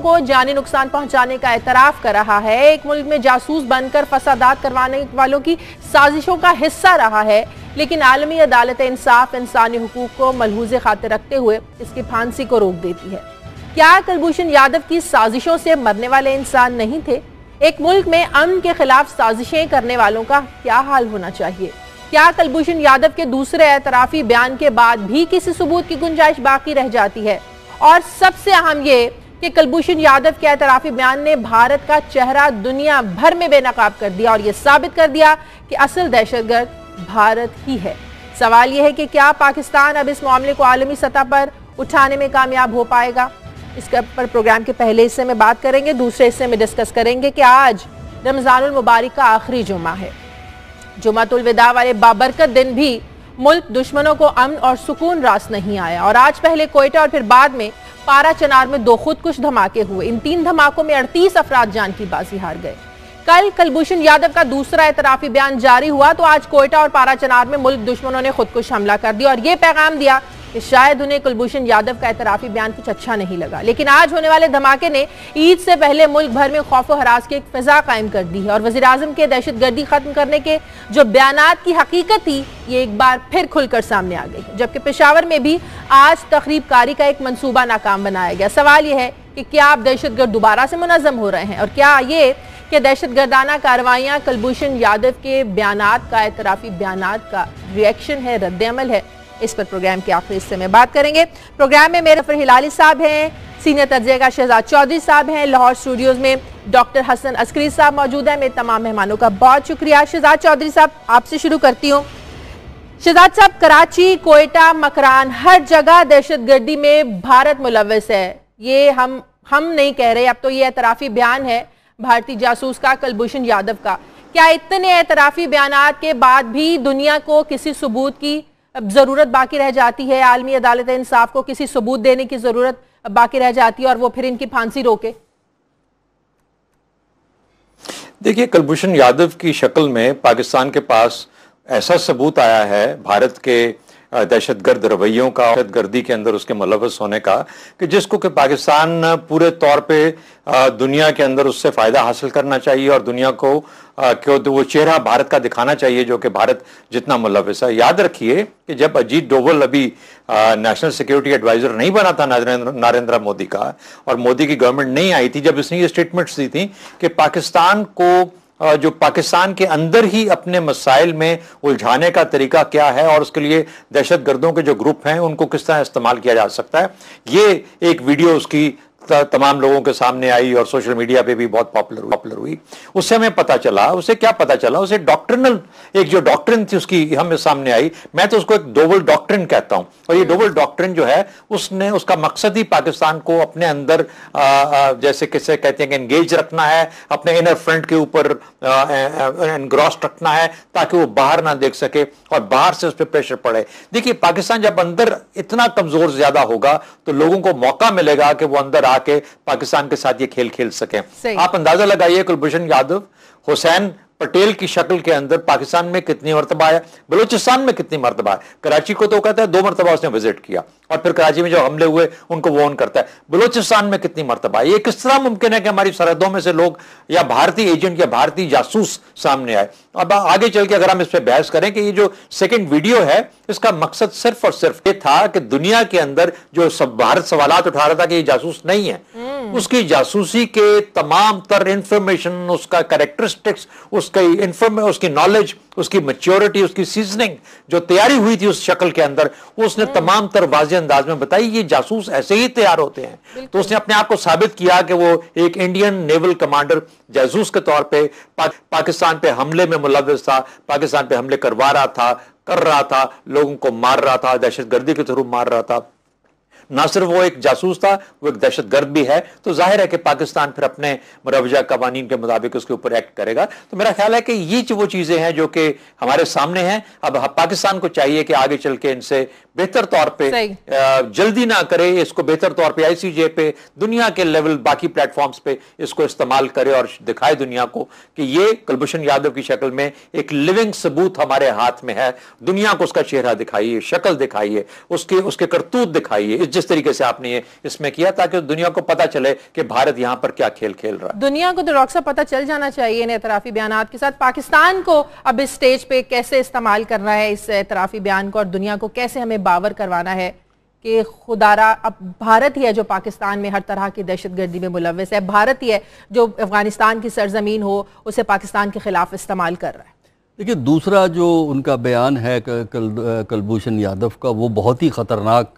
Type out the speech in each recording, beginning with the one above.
को जानी नुकसान पहुंचाने का एतराफ कर रहा है एक मुल्क में जासूस बनकर फसादात करवाने वालों की साजिशों का हिस्सा रहा है लेकिन आलमी अदालत इंसाफ इंसानी हकूक को मलहूज खातिर रखते हुए इसकी फांसी को रोक देती है क्या कुलभूषण यादव की साजिशों से मरने वाले इंसान नहीं थे एक मुल्क में अमन के खिलाफ साजिशें करने वालों का क्या हाल होना चाहिए क्या कुलभूषण यादव के दूसरे एतराफी बयान के बाद भी किसी सबूत की गुंजाइश बाकी रह जाती है और सबसे अहम ये कि कुलभूषण यादव के एतराफी बयान ने भारत का चेहरा दुनिया भर में बेनकाब कर दिया और यह साबित कर दिया कि असल दहशतगर्द भारत ही है सवाल यह है कि क्या पाकिस्तान अब इस मामले को आलमी सतह पर उठाने में कामयाब हो पाएगा इसके पर प्रोग्राम के पहले हिस्से में बात करेंगे दूसरे हिस्से में डिस्कस करेंगे कि आज रमजानुल मुबारक का आखिरी जुमा है जुमातुलविदा वाले बाबरकत दिन भी मुल्क दुश्मनों को अमन और सुकून रास नहीं आया और आज पहले कोयटा और फिर बाद में पारा चनार में दो खुदकुश धमाके हुए इन तीन धमाकों में अड़तीस अफराद जान की बाजी हार गए कल कलभूषण यादव का दूसरा एतराफी बयान जारी हुआ तो आज कोयटा और पारा चनार में मुल्क दुश्मनों ने खुदकुश हमला कर दिया और ये पैगाम दिया कि शायद उन्हें कुलभूषण यादव का एतराफी बयान कुछ अच्छा नहीं लगा लेकिन आज होने वाले धमाके ने ईद से पहले मुल्क भर में खौफ हरास की एक फिजा कायम कर दी है और वजी अजम के दहशत गर्दी खत्म करने के जो बयान की हकीकत थी ये एक बार फिर खुलकर सामने आ गई जबकि पेशावर में भी आज तकरीबकारी का एक मनसूबा नाकाम बनाया गया सवाल यह है कि क्या आप दहशतगर्द दोबारा से मुनजम हो रहे हैं और क्या ये कि दहशत गर्दाना कार्रवाइयाँ कुलभूषण यादव के बयान का एतराफ़ी बयान का रिएक्शन है रद्दमल है इस पर प्रोग्राम के आखिरी हिस्से में बात करेंगे प्रोग्राम में मेरे फिर हिलाली साहब हैं सीनियर तर्जे का शहजाद चौधरी साहब हैं लाहौर स्टूडियोज में डॉक्टर हसन अस्करी साहब मौजूद हैं मेरे तमाम मेहमानों का बहुत शुक्रिया शहजाद चौधरी साहब आपसे शुरू करती हूँ शहजाद साहब कराची कोयटा मकरान हर जगह दहशत गर्दी में भारत मुलवस है ये हम हम नहीं कह रहे अब तो ये एतराफ़ी बयान है भारतीय जासूस का कलभूषण यादव का क्या इतने एतराफी बयान के बाद भी दुनिया को किसी सबूत की ज़रूरत बाकी रह जाती है आलमी अदालत इंसाफ को किसी सबूत देने की ज़रूरत बाकी रह जाती है और वो फिर इनकी फांसी रोके देखिए कुलभूषण यादव की शक्ल में पाकिस्तान के पास ऐसा सबूत आया है भारत के दहशत गर्द रवैयों का दहशत गर्दी के अंदर उसके मुलवस होने का कि जिसको कि पाकिस्तान पूरे तौर पे दुनिया के अंदर उससे फ़ायदा हासिल करना चाहिए और दुनिया को क्यों तो वो चेहरा भारत का दिखाना चाहिए जो कि भारत जितना मुलवस है याद रखिए कि जब अजीत डोवल अभी नेशनल सिक्योरिटी एडवाइज़र नहीं बना था नरेंद्र मोदी का और मोदी की गवर्नमेंट नहीं आई थी जब इसने ये स्टेटमेंट्स दी थी कि पाकिस्तान को जो पाकिस्तान के अंदर ही अपने मसाइल में उलझाने का तरीका क्या है और उसके लिए दहशत गर्दों के जो ग्रुप हैं उनको किस तरह इस्तेमाल किया जा सकता है ये एक वीडियो उसकी तमाम लोगों के सामने आई और सोशल मीडिया पे भी बहुत पॉपुलर पॉपुलर हुई उससे हमें पता चला उसे क्या पता चला उसे डॉक्ट्रिनल एक जो डॉक्ट्रिन थी उसकी हमें सामने आई मैं तो उसको एक डोबल डॉक्ट्रिन कहता हूं और ये डोबल डॉक्ट्रिन जो है उसने उसका मकसद ही पाकिस्तान को अपने अंदर आ, आ, जैसे किसे कहते हैं कि एंगेज रखना है अपने इनर फ्रंट के ऊपर एनग्रॉस रखना है ताकि वो बाहर ना देख सके और बाहर से उस पर प्रेशर पड़े देखिए पाकिस्तान जब अंदर इतना कमजोर ज्यादा होगा तो लोगों को मौका मिलेगा कि वो अंदर आके पाकिस्तान के साथ ये खेल खेल सके आप अंदाजा लगाइए कुलभूषण यादव हुसैन पटेल की शक्ल के अंदर पाकिस्तान में कितनी मरतबा है बलोचिस्तान में कितनी मरतबा है कराची को तो कहता है दो मरतबा उसने विजिट किया और फिर कराची में जो हमले हुए उनको वो ऑन करता है बलोचिस्तान में कितनी मरतबा है ये किस तरह मुमकिन है कि हमारी सरहदों में से लोग या भारतीय एजेंट या भारतीय जासूस सामने आए अब आगे चल के अगर हम इस पर बहस करें कि ये जो सेकंड वीडियो है इसका मकसद सिर्फ और सिर्फ ये था कि दुनिया के अंदर जो सब भारत सवाल उठा रहा था कि ये जासूस नहीं है हम्म। उसकी जासूसी के तमाम तर इंफॉर्मेशन उसका करेक्टरिस्टिक्स उसकी इंफॉर्मे उसकी नॉलेज उसकी मच्योरिटी उसकी सीजनिंग जो तैयारी हुई थी उस शक्ल के अंदर उसने हम्म। तमाम तर वाजे अंदाज में बताई ये जासूस ऐसे ही तैयार होते हैं तो उसने अपने आप को साबित किया कि वो एक इंडियन नेवल कमांडर जासूस के तौर पर पा, पाकिस्तान पे हमले में मुलविस था पाकिस्तान पर हमले करवा रहा था कर रहा था लोगों को मार रहा था दहशत गर्दी के थ्रू मार रहा था ना सिर्फ वो एक जासूस था वो एक दहशत गर्द भी है तो जाहिर है कि पाकिस्तान फिर अपने मुरवजा कवानीन के मुताबिक उसके ऊपर एक्ट करेगा तो मेरा ख्याल है कि ये वो चीज़ें हैं जो कि हमारे सामने हैं अब पाकिस्तान को चाहिए कि आगे चल के इनसे बेहतर तौर पर जल्दी ना करे इसको बेहतर तौर पर आईसीजे पे दुनिया के लेवल बाकी प्लेटफॉर्म्स पे इसको इस्तेमाल करे और दिखाए दुनिया को कि ये कुलभूषण यादव की शक्ल में एक लिविंग सबूत हमारे हाथ में है दुनिया को उसका चेहरा दिखाइए शक्ल दिखाइए उसके उसके करतूत दिखाइए इस जिस तरीके से आपने ये इसमें किया ताकि दुनिया को पता चले कि भारत यहाँ पर क्या खेल खेल रहा है दुनिया को तो डॉक्टर पता चल जाना चाहिए इन एतराफी बयान के साथ पाकिस्तान को अब इस स्टेज पे कैसे इस्तेमाल करना है इस एतराफी बयान को और दुनिया को कैसे हमें बावर करवाना है कि खुदारा अब भारत ही है जो पाकिस्तान में हर तरह की दहशत गर्दी में मुलवस है भारत ही है जो अफगानिस्तान की सरजमीन हो उसे पाकिस्तान के खिलाफ इस्तेमाल कर रहा है देखिए दूसरा जो उनका बयान है कल कलभूषण यादव का वो बहुत ही ख़तरनाक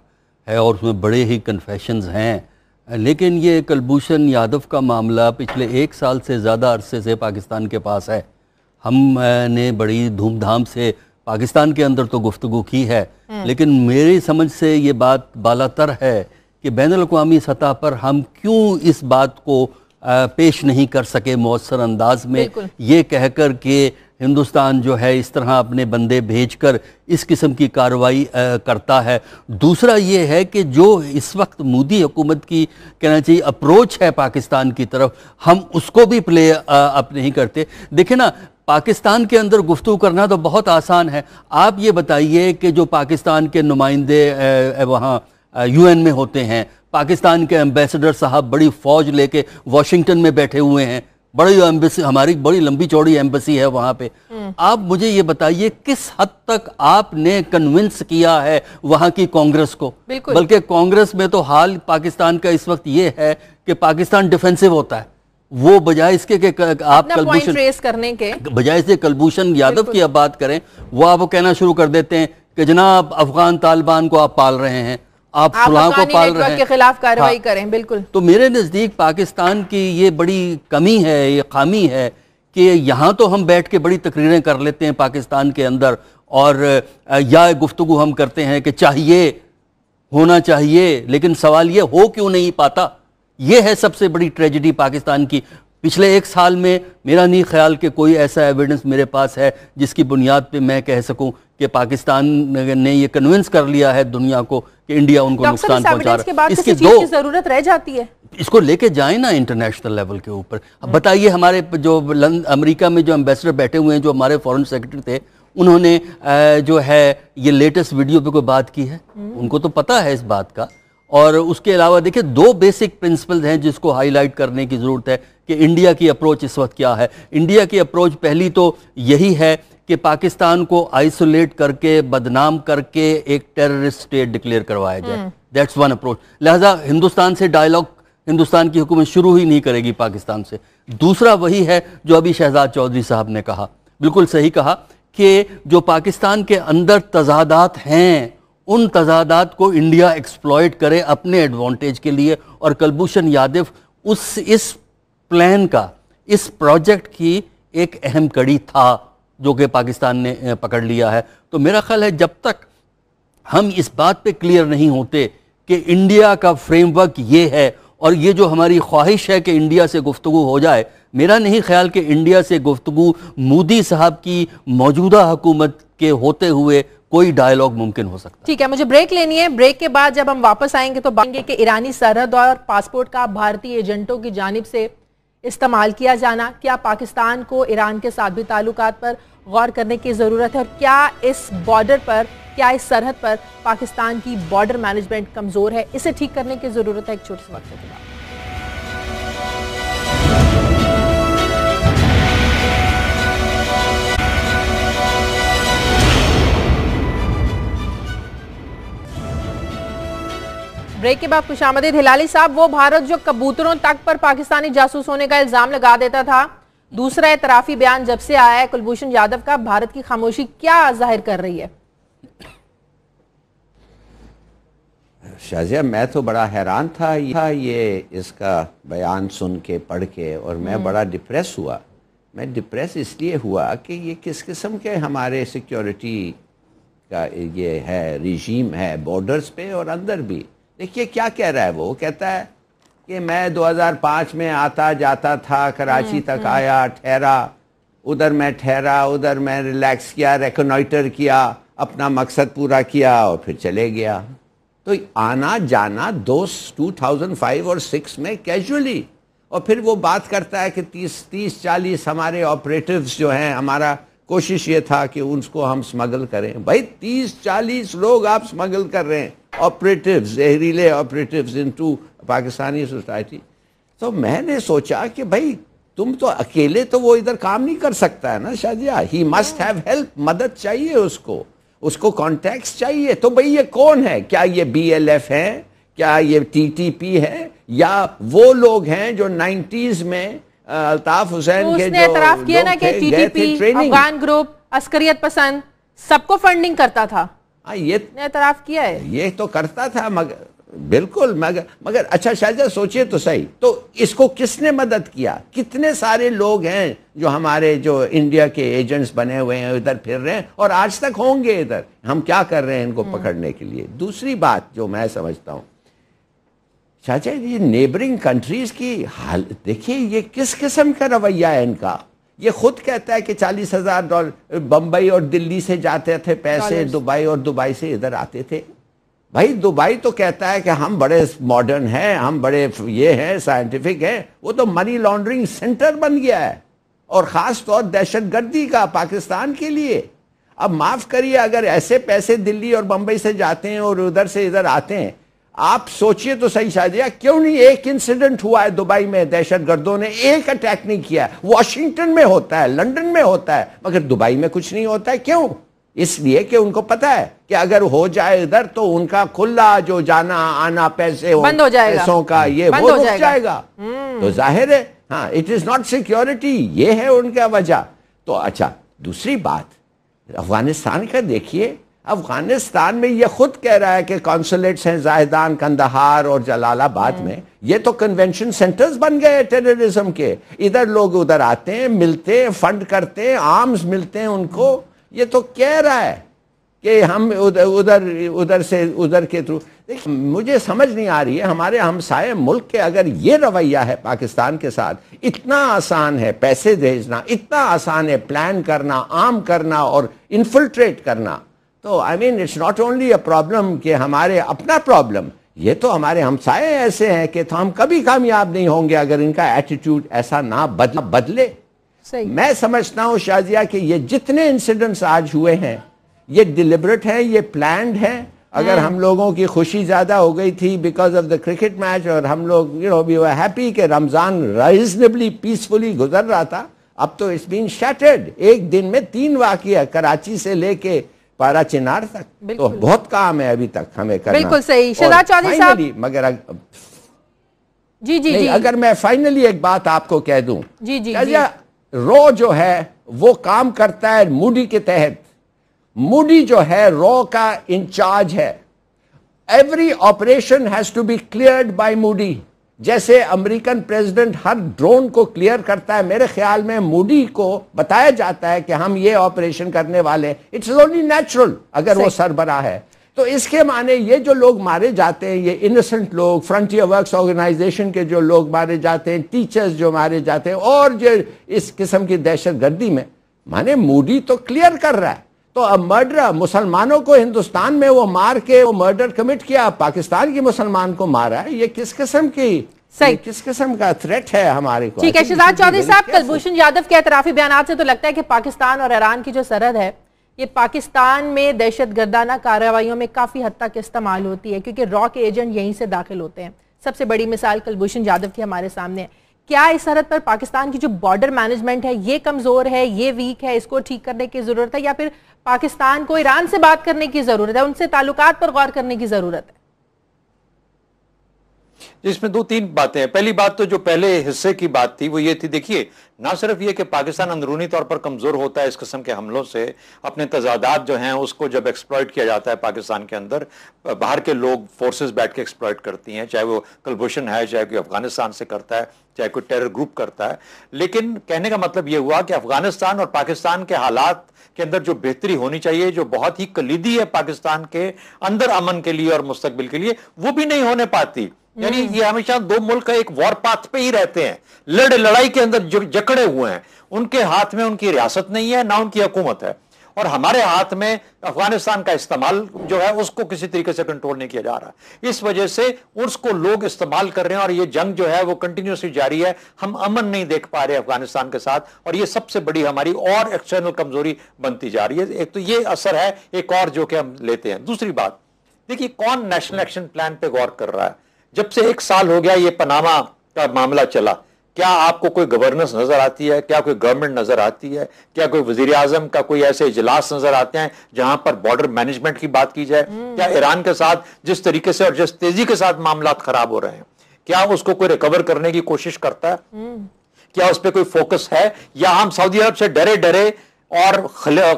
है और उसमें बड़े ही कन्फेशनज़ हैं लेकिन ये कलभूषण यादव का मामला पिछले एक साल से ज़्यादा अरसे से पाकिस्तान के पास है हम ने बड़ी धूमधाम से पाकिस्तान के अंदर तो गुफ्तु की है हाँ। लेकिन मेरी समझ से ये बात बालातर है कि बैन अवी सतह पर हम क्यों इस बात को पेश नहीं कर सके मौसर अंदाज में ये कहकर के हिंदुस्तान जो है इस तरह अपने बंदे भेजकर इस किस्म की कार्रवाई करता है दूसरा ये है कि जो इस वक्त मोदी हुकूमत की कहना चाहिए अप्रोच है पाकिस्तान की तरफ हम उसको भी प्ले अप नहीं करते देखे ना पाकिस्तान के अंदर गुफ्तु करना तो बहुत आसान है आप ये बताइए कि जो पाकिस्तान के नुमाइंदे वहाँ यूएन में होते हैं पाकिस्तान के एम्बेसडर साहब बड़ी फ़ौज लेके वाशिंगटन में बैठे हुए हैं बड़ी एम्बेसी हमारी बड़ी लंबी चौड़ी एम्बेसी है वहां पे हम्म। आप मुझे ये बताइए किस हद तक आपने कन्विंस किया है वहां की कांग्रेस को बल्कि कांग्रेस में तो हाल पाकिस्तान का इस वक्त ये है कि पाकिस्तान डिफेंसिव होता है वो बजाय इसके के आप कलभूषण करने के बजाय इसके कलभूषण यादव की आप बात करें वो आप कहना शुरू कर देते हैं कि जनाब अफगान तालिबान को आप पाल रहे हैं आप फलां को पाल रहे हैं के खिलाफ कार्रवाई हाँ, करें बिल्कुल तो मेरे नज़दीक पाकिस्तान की ये बड़ी कमी है ये खामी है कि यहाँ तो हम बैठ के बड़ी तकरीरें कर लेते हैं पाकिस्तान के अंदर और या गुफ्तु हम करते हैं कि चाहिए होना चाहिए लेकिन सवाल ये हो क्यों नहीं पाता ये है सबसे बड़ी ट्रेजिडी पाकिस्तान की पिछले एक साल में मेरा नहीं ख्याल कि कोई ऐसा एविडेंस मेरे पास है जिसकी बुनियाद पे मैं कह सकूं कि पाकिस्तान ने ये कन्विंस कर लिया है दुनिया को कि इंडिया उनको नुकसान पहुंचा रहा है इसकी दो जरूरत रह जाती है इसको लेके जाए ना इंटरनेशनल लेवल के ऊपर हम्म। बताइए हमारे जो अमेरिका में जो एम्बेसडर बैठे हुए हैं जो हमारे फॉरन सेक्रेटरी थे उन्होंने जो है ये लेटेस्ट वीडियो पे कोई बात की है हम्म। उनको तो पता है इस बात का और उसके अलावा देखिए दो बेसिक प्रिंसिपल हैं जिसको हाईलाइट करने की ज़रूरत है कि इंडिया की अप्रोच इस वक्त क्या है इंडिया की अप्रोच पहली तो यही है कि पाकिस्तान को आइसोलेट करके बदनाम करके एक टेररिस्ट स्टेट डिक्लेयर करवाया जाए दैट्स वन अप्रोच लिहाजा हिंदुस्तान से डायलॉग हिंदुस्तान की हुकूमत शुरू ही नहीं करेगी पाकिस्तान से दूसरा वही है जो अभी शहजाद चौधरी साहब ने कहा बिल्कुल सही कहा कि जो पाकिस्तान के अंदर तजादात हैं उन तजादात को इंडिया एक्सप्लॉयट करे अपने एडवांटेज के लिए और कलभूषण यादव उस इस प्लान का इस प्रोजेक्ट की एक अहम कड़ी था जो कि पाकिस्तान ने पकड़ लिया है तो मेरा ख्याल है जब तक हम इस बात पे क्लियर नहीं होते कि इंडिया का फ्रेमवर्क ये है और ये जो हमारी ख्वाहिश है कि इंडिया से गुफ्तु हो जाए मेरा नहीं ख्याल कि इंडिया से गुफ्तु मोदी साहब की मौजूदा हुकूमत के होते हुए कोई डायलॉग मुमकिन हो सकता है ठीक है मुझे ब्रेक लेनी है ब्रेक के बाद जब हम वापस आएंगे तो बाएंगे कि ईरानी सरहद और पासपोर्ट का भारतीय एजेंटों की जानब से इस्तेमाल किया जाना क्या पाकिस्तान को ईरान के साथ भी ताल्लुक पर गौर करने की ज़रूरत है और क्या इस बॉर्डर पर क्या इस सरहद पर पाकिस्तान की बॉर्डर मैनेजमेंट कमज़ोर है इसे ठीक करने की ज़रूरत है एक छोटे से वक्त के बाद ब्रेक के बाद खुश हिलाली साहब वो भारत जो कबूतरों तक पर पाकिस्तानी जासूस होने का इल्जाम लगा देता था दूसरा एतराफी बयान जब से आया है कुलभूषण यादव का भारत की खामोशी क्या जाहिर कर रही है शाजिया मैं तो बड़ा हैरान था ये इसका बयान सुन के पढ़ के और मैं हम्म। बड़ा डिप्रेस हुआ मैं डिप्रेस इसलिए हुआ कि ये किस किस्म के हमारे सिक्योरिटी का ये है रिजीम है बॉर्डर्स पे और अंदर भी देखिए क्या कह रहा है वो कहता है कि मैं 2005 में आता जाता था कराची हम्म, तक हम्म। आया ठहरा उधर मैं ठहरा उधर मैं रिलैक्स किया रेकोनाइटर किया अपना मकसद पूरा किया और फिर चले गया तो आना जाना दो 2005 और 6 में कैजुअली और फिर वो बात करता है कि तीस तीस चालीस हमारे ऑपरेटिव्स जो हैं हमारा कोशिश ये था कि उनको हम स्मगल करें भाई तीस चालीस लोग आप स्मगल कर रहे हैं ऑपरेटिव जहरीले operative into Pakistani society तो मैंने सोचा कि भाई तुम तो अकेले तो वो इधर काम नहीं कर सकता है ना Shazia he must have help मदद चाहिए उसको उसको कॉन्टैक्ट चाहिए तो भाई ये कौन है क्या ये बी एल एफ है क्या ये टी टी पी है या वो लोग हैं जो नाइन्टीज में अल्ताफ uh, हुसैन के जो एतराफ किया ना कि टीटीपी अफगान ग्रुप अस्करियत पसंद सबको फंडिंग करता था आ, हाँ, ये एतराफ किया है ये तो करता था मगर बिल्कुल मगर मगर अच्छा शायद सोचिए तो सही तो इसको किसने मदद किया कितने सारे लोग हैं जो हमारे जो इंडिया के एजेंट्स बने हुए हैं इधर फिर रहे हैं और आज तक होंगे इधर हम क्या कर रहे हैं इनको हम्म। पकड़ने के लिए दूसरी बात जो मैं समझता हूँ चाचा ये नेबरिंग कंट्रीज की हाल देखिए ये किस किस्म का रवैया है इनका ये खुद कहता है कि चालीस हजार डॉलर बम्बई और दिल्ली से जाते थे पैसे दुबई और दुबई से इधर आते थे भाई दुबई तो कहता है कि हम बड़े मॉडर्न हैं हम बड़े ये हैं साइंटिफिक हैं वो तो मनी लॉन्ड्रिंग सेंटर बन गया है और ख़ास तौर दहशत गर्दी का पाकिस्तान के लिए अब माफ़ करिए अगर ऐसे पैसे दिल्ली और बम्बई से जाते हैं और उधर से इधर आते हैं आप सोचिए तो सही शायद क्यों नहीं एक इंसिडेंट हुआ है दुबई में दहशत गर्दों ने एक अटैक नहीं किया वॉशिंगटन में होता है लंदन में होता है मगर दुबई में कुछ नहीं होता है क्यों इसलिए कि उनको पता है कि अगर हो जाए इधर तो उनका खुला जो जाना आना पैसे बंद हो जाएगा पैसों का ये वो हो जाएगा, जाएगा। हम्म। तो जाहिर है हाँ इट इज नॉट सिक्योरिटी ये है उनका वजह तो अच्छा दूसरी बात अफगानिस्तान का देखिए अफगानिस्तान में ये खुद कह रहा है कि कॉन्सुलेट्स हैं जाहिदान कंदहार और जलालाबाद हम्म। में ये तो कन्वेंशन सेंटर्स बन गए टेररिज्म के इधर लोग उधर आते हैं मिलते हैं फंड करते हैं आर्म्स मिलते हैं उनको ये तो कह रहा है कि हम उधर उधर उधर से उधर के थ्रू देखिए मुझे समझ नहीं आ रही है हमारे हमसाय मुल्क के अगर ये रवैया है पाकिस्तान के साथ इतना आसान है पैसे भेजना इतना आसान है प्लान करना आम करना और इन्फिल्ट्रेट करना तो I mean it's not only a problem कि हमारे अपना प्रॉब्लम ये तो हमारे हमसाए ऐसे हैं कि तो हम कभी कामयाब नहीं होंगे अगर इनका एटीट्यूड ऐसा ना बदल बदले सही। मैं समझता हूँ शाजिया कि ये जितने इंसिडेंट्स आज हुए हैं ये डिलिबरेट है ये प्लान्ड है अगर हम्म। हम लोगों की खुशी ज़्यादा हो गई थी because of the cricket match और हम लोग यू नो वी हैप्पी कि रमज़ान रीजनेबली पीसफुली गुजर रहा था अब तो इट्स बीन शैटर्ड एक दिन में तीन वाक्य कराची से लेके पारा चिनार तक तो बहुत काम है अभी तक हमें करना बिल्कुल सही शहजाद चौधरी साहब मगर अग... जी जी जी अगर मैं फाइनली एक बात आपको कह दूं जी जी, जी रो जो है वो काम करता है मूडी के तहत मूडी जो है रो का इंचार्ज है every operation has to be clear by Modi जैसे अमेरिकन प्रेसिडेंट हर ड्रोन को क्लियर करता है मेरे ख्याल में मोदी को बताया जाता है कि हम ये ऑपरेशन करने वाले इट्स ओनली नेचुरल अगर वो सरबरा है तो इसके माने ये जो लोग मारे जाते हैं ये इनोसेंट लोग फ्रंटियर वर्क्स ऑर्गेनाइजेशन के जो लोग मारे जाते हैं टीचर्स जो मारे जाते हैं और जो इस किस्म की दहशत गर्दी में माने मोदी तो क्लियर कर रहा है तो अब मर्डर मुसलमानों को हिंदुस्तान में वो मार के वो मर्डर कमिट किया पाकिस्तान के मुसलमान को मारा है ये किस किस्म की सही किस किस्म का थ्रेट है हमारे को ठीक है शिजाद चौधरी साहब कलभूषण यादव के एतराफी बयान से तो लगता है कि पाकिस्तान और ईरान की जो सरहद है ये पाकिस्तान में दहशत गर्दाना कार्रवाई में काफ़ी हद तक इस्तेमाल होती है क्योंकि रॉक एजेंट यहीं से दाखिल होते हैं सबसे बड़ी मिसाल कलभूषण यादव की हमारे सामने है क्या इस सरहद पर पाकिस्तान की जो बॉर्डर मैनेजमेंट है ये कमजोर है ये वीक है इसको ठीक करने की जरूरत है या फिर पाकिस्तान को ईरान से बात करने की जरूरत है उनसे ताल्लुकात पर गौर करने की जरूरत है जिसमें दो तीन बातें हैं पहली बात तो जो पहले हिस्से की बात थी वो ये थी देखिए ना सिर्फ ये कि पाकिस्तान अंदरूनी तौर पर कमज़ोर होता है इस किस्म के हमलों से अपने तजादात जो हैं उसको जब एक्सप्लॉयट किया जाता है पाकिस्तान के अंदर बाहर के लोग फोर्सेस बैठ के एक्सप्लॉयट करती हैं चाहे वो कलभूषण है चाहे कोई अफगानिस्तान से करता है चाहे कोई टेरर ग्रुप करता है लेकिन कहने का मतलब ये हुआ कि अफगानिस्तान और पाकिस्तान के हालात के अंदर जो बेहतरी होनी चाहिए जो बहुत ही कलीदी है पाकिस्तान के अंदर अमन के लिए और मुस्तबिल के लिए वो भी नहीं होने पाती यानी ये हमेशा दो मुल्क एक वॉर पाथ पे ही रहते हैं लड़ लड़ाई के अंदर जो जकड़े हुए हैं उनके हाथ में उनकी रियासत नहीं है ना उनकी हुकूमत है और हमारे हाथ में अफगानिस्तान का इस्तेमाल जो है उसको किसी तरीके से कंट्रोल नहीं किया जा रहा इस वजह से उसको लोग इस्तेमाल कर रहे हैं और ये जंग जो है वो कंटिन्यूसली जारी है हम अमन नहीं देख पा रहे अफगानिस्तान के साथ और ये सबसे बड़ी हमारी और एक्सटर्नल कमजोरी बनती जा रही है एक तो ये असर है एक और जो कि हम लेते हैं दूसरी बात देखिए कौन नेशनल एक्शन प्लान पर गौर कर रहा है जब से एक साल हो गया ये पनामा का मामला चला क्या आपको कोई गवर्नेंस नज़र आती है क्या कोई गवर्नमेंट नज़र आती है क्या कोई वजीर आजम का कोई ऐसे इजलास नज़र आते हैं जहां पर बॉर्डर मैनेजमेंट की बात की जाए हम्म। क्या ईरान के साथ जिस तरीके से और जिस तेज़ी के साथ मामला खराब हो रहे हैं क्या उसको कोई रिकवर करने की कोशिश करता है हम्म। क्या उस पर कोई फोकस है या हम सऊदी अरब से डरे डरे और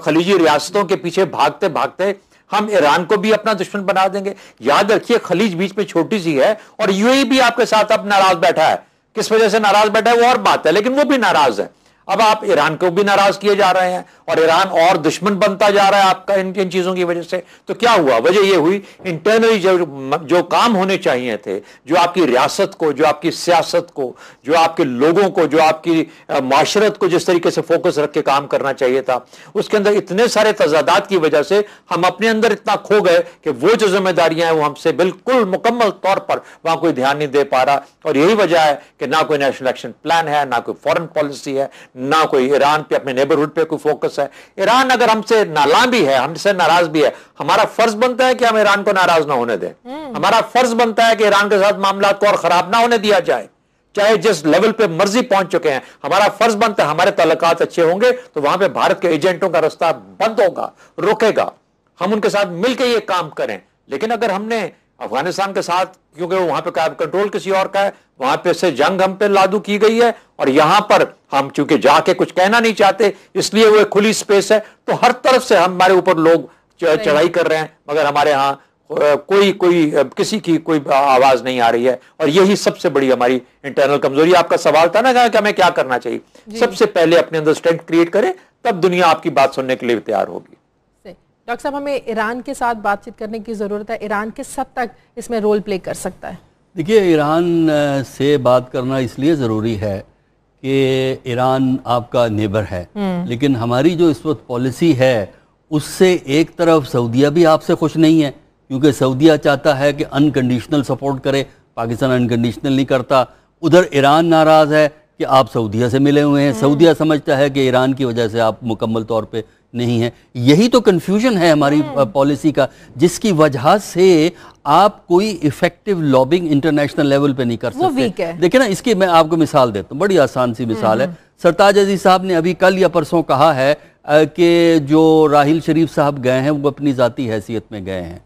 खलीजी रियासतों के पीछे भागते भागते हम ईरान को भी अपना दुश्मन बना देंगे याद रखिए खलीज बीच में छोटी सी है और यूएई भी आपके साथ अब नाराज बैठा है किस वजह से नाराज बैठा है वो और बात है लेकिन वो भी नाराज है अब आप ईरान को भी नाराज किए जा रहे हैं और ईरान और दुश्मन बनता जा रहा है आपका इन इन चीज़ों की वजह से तो क्या हुआ वजह यह हुई इंटरनली जो जो काम होने चाहिए थे जो आपकी रियासत को जो आपकी सियासत को जो आपके लोगों को जो आपकी माशरत को जिस तरीके से फोकस रख के काम करना चाहिए था उसके अंदर इतने सारे तजादात की वजह से हम अपने अंदर इतना खो गए कि वो जो जिम्मेदारियां हैं वो हमसे बिल्कुल मुकम्मल तौर पर वहां कोई ध्यान नहीं दे पा रहा और यही वजह है कि ना कोई नेशनल एक्शन प्लान है ना कोई फॉरन पॉलिसी है ना कोई ईरान पे अपने नेबरहुड पे कोई फोकस है ईरान अगर हमसे नाला भी है हमसे नाराज भी है हमारा फर्ज बनता है कि हम ईरान को नाराज ना होने दें हम्म। हमारा फर्ज बनता है कि ईरान के साथ मामला को और खराब ना होने दिया जाए चाहे जिस लेवल पे मर्जी पहुंच चुके हैं हमारा फर्ज बनता है हमारे तलकात अच्छे होंगे तो वहां पर भारत के एजेंटों का रास्ता बंद होगा रोकेगा हम उनके साथ मिलकर ये काम करें लेकिन अगर हमने अफगानिस्तान के साथ क्योंकि वहां पे कंट्रोल किसी और का है वहां पे से जंग हम पे लागू की गई है और यहां पर हम चूंकि जाके कुछ कहना नहीं चाहते इसलिए वो खुली स्पेस है तो हर तरफ से हमारे ऊपर लोग चढ़ाई कर रहे हैं मगर हमारे यहाँ कोई कोई किसी की कोई आवाज नहीं आ रही है और यही सबसे बड़ी हमारी इंटरनल कमजोरी आपका सवाल था ना कि हमें क्या करना चाहिए सबसे पहले अपने अंदर स्ट्रेंथ क्रिएट करें तब दुनिया आपकी बात सुनने के लिए तैयार होगी डॉक्टर साहब हमें ईरान के साथ बातचीत करने की ज़रूरत है ईरान किस हद तक इसमें रोल प्ले कर सकता है देखिए ईरान से बात करना इसलिए ज़रूरी है कि ईरान आपका नेबर है हम्म। लेकिन हमारी जो इस वक्त पॉलिसी है उससे एक तरफ सऊदिया भी आपसे खुश नहीं है क्योंकि सऊदिया चाहता है कि अनकंडीशनल सपोर्ट करे पाकिस्तान अनकंडीशनल नहीं करता उधर ईरान नाराज़ है कि आप सऊदिया से मिले हुए हैं हम्म। सऊदिया समझता है कि ईरान की वजह से आप मुकम्मल तौर पर नहीं है यही तो कंफ्यूजन है हमारी पॉलिसी हाँ। का जिसकी वजह से आप कोई इफेक्टिव लॉबिंग इंटरनेशनल लेवल पे नहीं कर सकते देखिए ना इसकी मैं आपको मिसाल देता हूँ बड़ी आसान सी मिसाल है हम्म। सरताज अजी साहब ने अभी कल या परसों कहा है कि जो राहिल शरीफ साहब गए हैं वो अपनी जाती हैसियत में गए हैं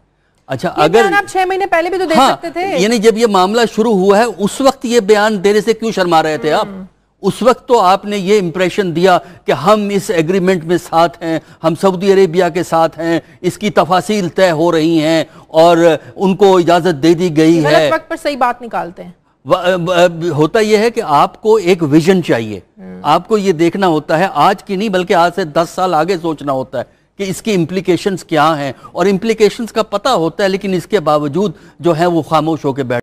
अच्छा अगर आप छह महीने पहले भी तो दे हाँ, सकते थे यानी जब ये मामला शुरू हुआ है उस वक्त ये बयान देने से क्यों शर्मा रहे थे आप हम्म। उस वक्त तो आपने ये इम्प्रेशन दिया कि हम इस एग्रीमेंट में साथ हैं हम सऊदी अरेबिया के साथ हैं इसकी तफासिल तय हो रही हैं और उनको इजाज़त दे दी गई है वक्त पर सही बात निकालते हैं होता यह है कि आपको एक विजन चाहिए हम्म। आपको ये देखना होता है आज की नहीं बल्कि आज से दस साल आगे सोचना होता है कि इसकी इम्प्लीकेशन क्या हैं और इम्प्लीकेशन का पता होता है लेकिन इसके बावजूद जो है वो खामोश होकर बैठ